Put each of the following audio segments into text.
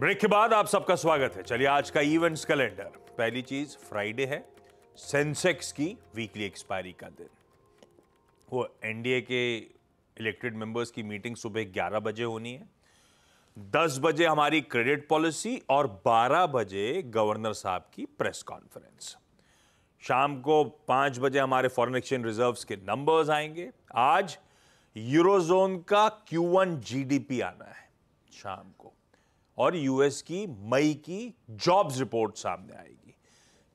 break के बाद आप सबका स्वागत है चलिए आज का इवेंट्स कैलेंडर पहली चीज फ्राइडे है सेंसेक्स की वीकली एक्सपायरी का दिन वो एनडीए के इलेक्टेड मेंबर्स की मीटिंग सुबह 11 बजे होनी है 10 बजे हमारी क्रेडिट पॉलिसी और 12 बजे गवर्नर साहब की प्रेस कॉन्फ्रेंस शाम को 5 बजे हमारे फॉरेन एक्सचेंज रिजर्व्स के नंबर्स आएंगे आज यूरोजोन का क्यू वन आना है शाम को और यूएस की मई की जॉब्स रिपोर्ट सामने आएगी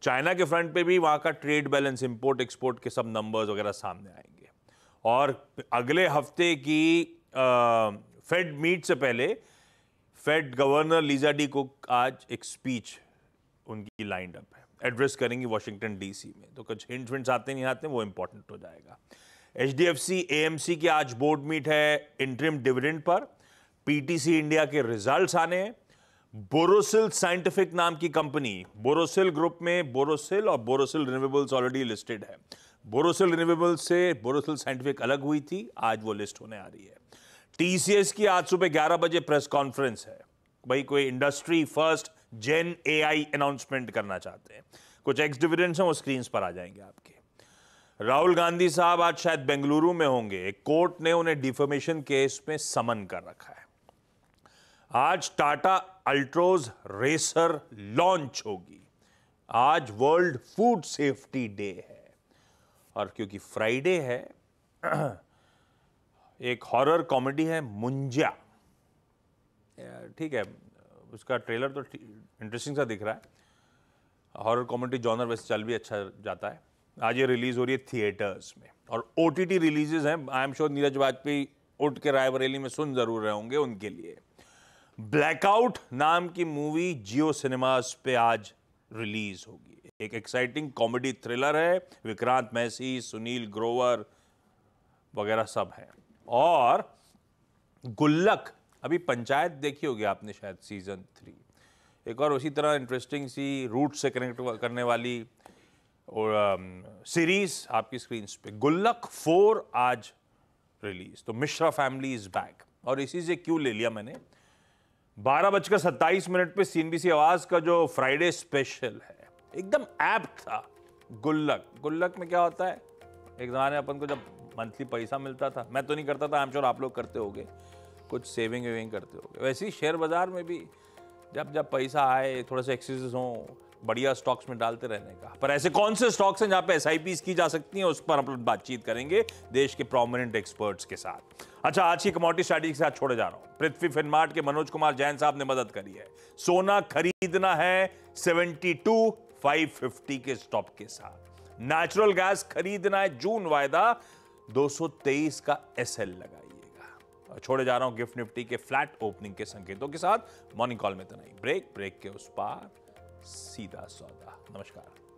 चाइना के फ्रंट पे भी वहां का ट्रेड बैलेंस इंपोर्ट एक्सपोर्ट के सब नंबर्स वगैरह सामने आएंगे और अगले हफ्ते की फेड मीट से पहले फेड गवर्नर लीजा डी को आज एक स्पीच उनकी लाइंड अप है एड्रेस करेंगी वॉशिंगटन डीसी में तो कुछ हिंट विंट्स आते नहीं आते वो इंपॉर्टेंट हो जाएगा H D F C A M C की आज बोर्ड मीट है इंटरिम डिविडेंड पर पीटीसी इंडिया के रिजल्ट्स आने हैं बोरोसिल साइंटिफिक नाम की कंपनी बोरोसिल ग्रुप में बोरोसिल और बोरोसिल रिन्यूएबल्स ऑलरेडी लिस्टेड है बोरोसिल रिन्यूएबल्स से बोरोसिल साइंटिफिक अलग हुई थी आज वो लिस्ट होने आ रही है टीसीएस की आज सुबह ग्यारह बजे प्रेस कॉन्फ्रेंस है भाई कोई industry first gen A announcement करना चाहते हैं कुछ एक्स डिविडेंट्स हैं वो स्क्रीन पर आ जाएंगे आपके राहुल गांधी साहब आज शायद बेंगलुरु में होंगे कोर्ट ने उन्हें डिफेमेशन केस में समन कर रखा है आज टाटा अल्ट्रोज रेसर लॉन्च होगी आज वर्ल्ड फूड सेफ्टी डे है और क्योंकि फ्राइडे है एक हॉरर कॉमेडी है मुंजा ठीक है उसका ट्रेलर तो इंटरेस्टिंग सा दिख रहा है हॉरर कॉमेडी जॉनर वैसे चल भी अच्छा जाता है आज ये रिलीज़ हो रही है थिएटर्स में और ओ टी रिलीजेज हैं I am sure Neeraj Vajpayee उठ के रायबरेली में सुन ज़रूर रहे होंगे उनके लिए ब्लैकआउट नाम की मूवी जियो सिनेमा पे आज रिलीज होगी एक एक्साइटिंग कॉमेडी थ्रिलर है विक्रांत मैसी सुनील ग्रोवर वगैरह सब हैं और गुल्लक अभी पंचायत देखी होगी आपने शायद सीजन थ्री एक और उसी तरह इंटरेस्टिंग सी रूट से कनेक्ट करने वाली और सीरीज um, आपकी स्क्रीन पे गुल्लक फोर आज रिलीज तो मिश्रा फैमिली इज बैक और इसी से क्यों ले लिया मैंने बारह बजकर सत्ताईस मिनट पे सीएनबीसी आवाज का जो फ्राइडे स्पेशल है एकदम ऐप था गुल्लक गुल्लक में क्या होता है एक जमाने अपन को जब मंथली पैसा मिलता था मैं तो नहीं करता था आई एम श्योर आप लोग करते होगे कुछ सेविंग वेविंग करते होगे वैसे ही शेयर बाजार में भी जब जब पैसा आए थोड़ा सा एक्सेस हों बढ़िया स्टॉक्स में डालते रहने का पर ऐसे कौन से स्टॉक्स हैं जहां पे एस की जा सकती हैं उस पर हम लोग बातचीत करेंगे देश के प्रोमिनेंट एक्सपर्ट्स के साथ अच्छा आज की कमोडिटी स्ट्रैटेजी के साथ छोड़े जा रहा हूं पृथ्वी फिनमार्ट के मनोज कुमार जैन साहब ने मदद करी है सोना खरीदना है सेवेंटी टू फाइव फिफ्टी के स्टॉप के साथ नेचुरल गैस खरीदना है जून वायदा तेईस का एल लगाइएगा छोड़े जा रहा हूं गिफ्ट निफ्टी के फ्लैट ओपनिंग के संकेतों के साथ मॉर्निंग कॉल में तो नहीं ब्रेक ब्रेक के उस पार सीधा सौदा नमस्कार